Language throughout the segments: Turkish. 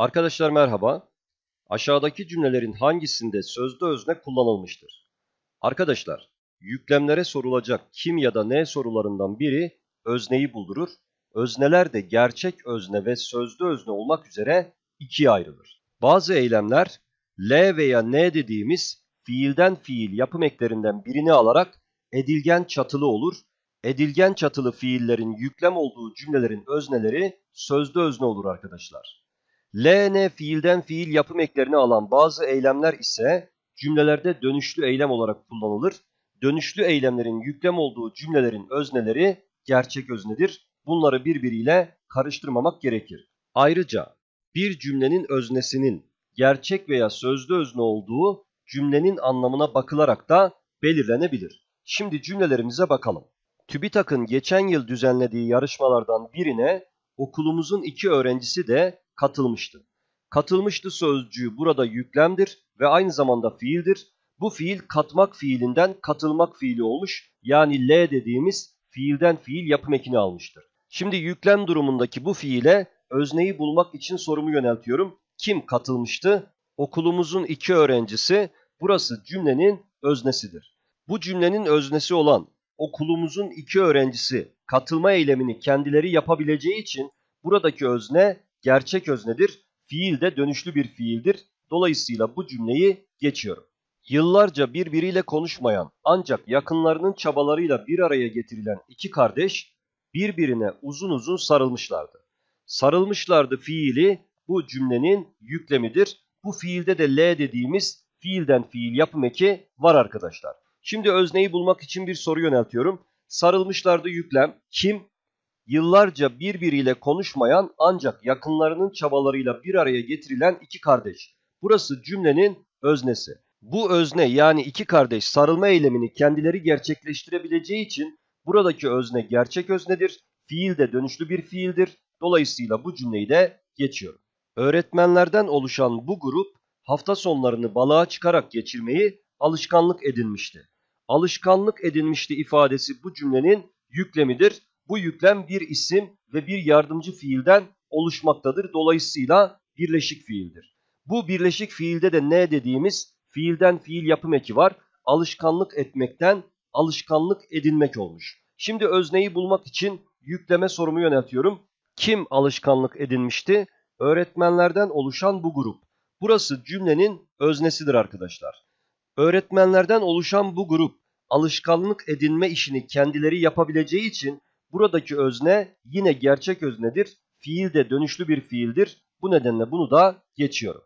Arkadaşlar merhaba. Aşağıdaki cümlelerin hangisinde sözde özne kullanılmıştır? Arkadaşlar, yüklemlere sorulacak kim ya da ne sorularından biri özneyi buldurur. Özneler de gerçek özne ve sözde özne olmak üzere ikiye ayrılır. Bazı eylemler L veya N dediğimiz fiilden fiil yapım eklerinden birini alarak edilgen çatılı olur. Edilgen çatılı fiillerin yüklem olduğu cümlelerin özneleri sözde özne olur arkadaşlar. LN fiilden fiil yapım eklerini alan bazı eylemler ise cümlelerde dönüşlü eylem olarak kullanılır. Dönüşlü eylemlerin yüklem olduğu cümlelerin özneleri gerçek öznedir. Bunları birbiriyle karıştırmamak gerekir. Ayrıca bir cümlenin öznesinin gerçek veya sözlü özne olduğu cümlenin anlamına bakılarak da belirlenebilir. Şimdi cümlelerimize bakalım. TÜBİTAK'ın geçen yıl düzenlediği yarışmalardan birine okulumuzun iki öğrencisi de katılmıştı. Katılmıştı sözcüğü burada yüklemdir ve aynı zamanda fiildir. Bu fiil katmak fiilinden katılmak fiili olmuş yani L dediğimiz fiilden fiil yapım ekini almıştır. Şimdi yüklem durumundaki bu fiile özneyi bulmak için sorumu yöneltiyorum. Kim katılmıştı? Okulumuzun iki öğrencisi burası cümlenin öznesidir. Bu cümlenin öznesi olan okulumuzun iki öğrencisi katılma eylemini kendileri yapabileceği için buradaki özne gerçek öznedir. Fiil de dönüşlü bir fiildir. Dolayısıyla bu cümleyi geçiyorum. Yıllarca birbiriyle konuşmayan ancak yakınlarının çabalarıyla bir araya getirilen iki kardeş birbirine uzun uzun sarılmışlardı. Sarılmışlardı fiili bu cümlenin yüklemidir. Bu fiilde de L dediğimiz fiilden fiil yapım eki var arkadaşlar. Şimdi özneyi bulmak için bir soru yöneltiyorum. Sarılmışlardı yüklem kim yıllarca birbiriyle konuşmayan ancak yakınlarının çabalarıyla bir araya getirilen iki kardeş. Burası cümlenin öznesi. Bu özne yani iki kardeş sarılma eylemini kendileri gerçekleştirebileceği için buradaki özne gerçek öznedir, fiil de dönüşlü bir fiildir. Dolayısıyla bu cümleyi de geçiyorum. Öğretmenlerden oluşan bu grup hafta sonlarını balığa çıkarak geçirmeyi alışkanlık edinmişti. Alışkanlık edinmişti ifadesi bu cümlenin yüklemidir bu yüklem bir isim ve bir yardımcı fiilden oluşmaktadır. Dolayısıyla birleşik fiildir. Bu birleşik fiilde de ne dediğimiz fiilden fiil yapım eki var. Alışkanlık etmekten alışkanlık edinmek olmuş. Şimdi özneyi bulmak için yükleme sorumu yöneltiyorum. Kim alışkanlık edinmişti? Öğretmenlerden oluşan bu grup. Burası cümlenin öznesidir arkadaşlar. Öğretmenlerden oluşan bu grup alışkanlık edinme işini kendileri yapabileceği için Buradaki özne yine gerçek öznedir. Fiil de dönüşlü bir fiildir. Bu nedenle bunu da geçiyorum.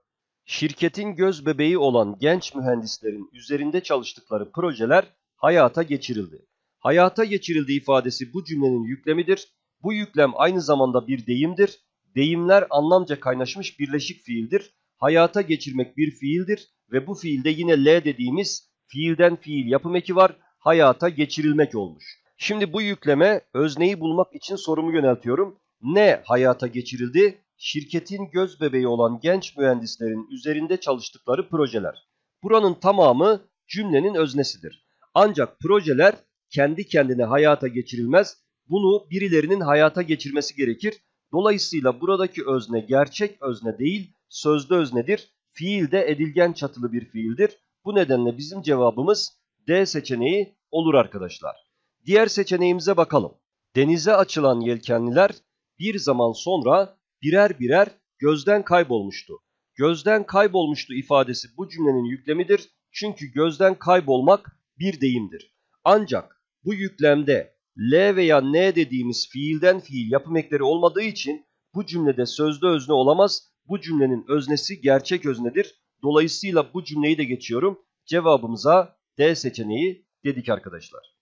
Şirketin göz bebeği olan genç mühendislerin üzerinde çalıştıkları projeler hayata geçirildi. Hayata geçirildi ifadesi bu cümlenin yüklemidir. Bu yüklem aynı zamanda bir deyimdir. Deyimler anlamca kaynaşmış birleşik fiildir. Hayata geçirmek bir fiildir ve bu fiilde yine L dediğimiz fiilden fiil yapım eki var. Hayata geçirilmek olmuş. Şimdi bu yükleme özneyi bulmak için sorumu yöneltiyorum. Ne hayata geçirildi? Şirketin göz bebeği olan genç mühendislerin üzerinde çalıştıkları projeler. Buranın tamamı cümlenin öznesidir. Ancak projeler kendi kendine hayata geçirilmez. Bunu birilerinin hayata geçirmesi gerekir. Dolayısıyla buradaki özne gerçek özne değil, sözlü öznedir. Fiil de edilgen çatılı bir fiildir. Bu nedenle bizim cevabımız D seçeneği olur arkadaşlar. Diğer seçeneğimize bakalım. Denize açılan yelkenliler bir zaman sonra birer birer gözden kaybolmuştu. Gözden kaybolmuştu ifadesi bu cümlenin yüklemidir. Çünkü gözden kaybolmak bir deyimdir. Ancak bu yüklemde L veya N dediğimiz fiilden fiil yapım ekleri olmadığı için bu cümlede sözde özne olamaz. Bu cümlenin öznesi gerçek öznedir. Dolayısıyla bu cümleyi de geçiyorum. Cevabımıza D seçeneği dedik arkadaşlar.